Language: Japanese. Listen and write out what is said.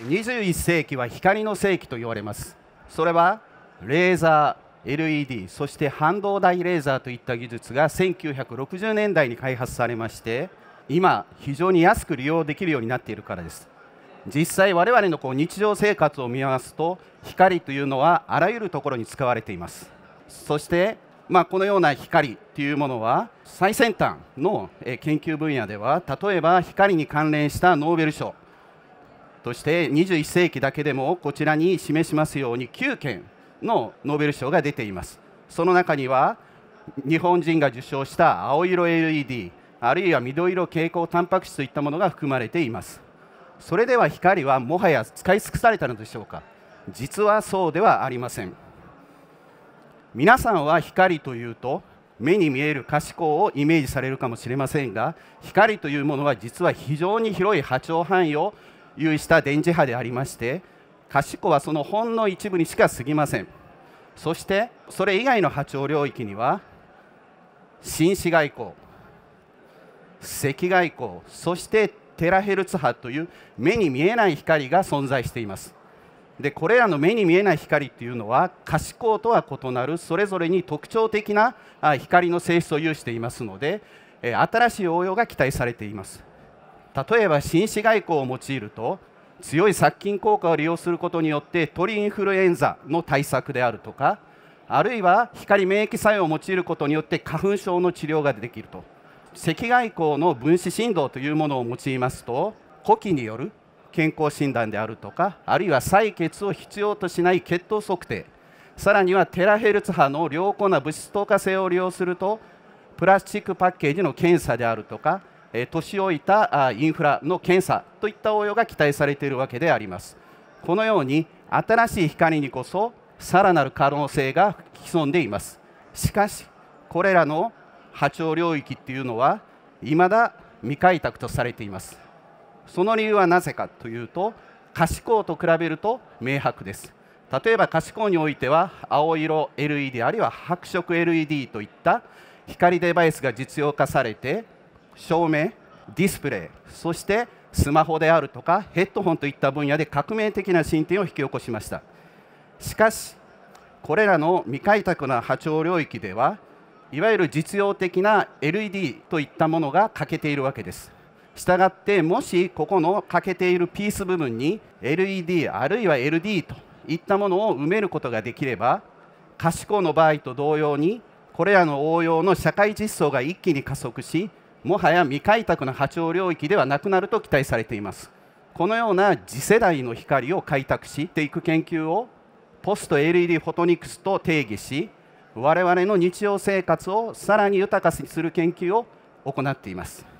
21世紀は光の世紀と言われますそれはレーザー LED そして半導体レーザーといった技術が1960年代に開発されまして今非常に安く利用できるようになっているからです実際我々のこう日常生活を見ますと光というのはあらゆるところに使われていますそしてまあ、このような光というものは最先端の研究分野では例えば光に関連したノーベル賞そして21世紀だけでもこちらに示しますように9件のノーベル賞が出ていますその中には日本人が受賞した青色 LED あるいは緑色蛍光タンパク質といったものが含まれていますそれでは光はもはや使い尽くされたのでしょうか実はそうではありません皆さんは光というと目に見える可視光をイメージされるかもしれませんが光というものは実は非常に広い波長範囲を有した電磁波でありまして賢はそのほんの一部にしか過ぎませんそしてそれ以外の波長領域には新紫外光赤外光そしてテラヘルツ波という目に見えない光が存在していますでこれらの目に見えない光っていうのは可視光とは異なるそれぞれに特徴的な光の性質を有していますので新しい応用が期待されています例えば紳士外交を用いると強い殺菌効果を利用することによって鳥インフルエンザの対策であるとかあるいは光免疫作用を用いることによって花粉症の治療ができると赤外光の分子振動というものを用いますと呼気による健康診断であるとかあるいは採血を必要としない血糖測定さらにはテラヘルツ波の良好な物質透過性を利用するとプラスチックパッケージの検査であるとかえ年老いたインフラの検査といった応用が期待されているわけでありますこのように新しい光にこそさらなる可能性が潜んでいますしかしこれらの波長領域っていうのは未だ未開拓とされていますその理由はなぜかというと可視光と比べると明白です例えば可視光においては青色 LED あるいは白色 LED といった光デバイスが実用化されて照明ディスプレイそしてスマホであるとかヘッドホンといった分野で革命的な進展を引き起こしましたしかしこれらの未開拓な波長領域ではいわゆる実用的な LED といったものが欠けているわけですしたがってもしここの欠けているピース部分に LED あるいは LD といったものを埋めることができれば可視光の場合と同様にこれらの応用の社会実装が一気に加速しもはや未開拓の波長領域ではなくなると期待されていますこのような次世代の光を開拓していく研究をポスト LED フォトニクスと定義し我々の日常生活をさらに豊かにする研究を行っています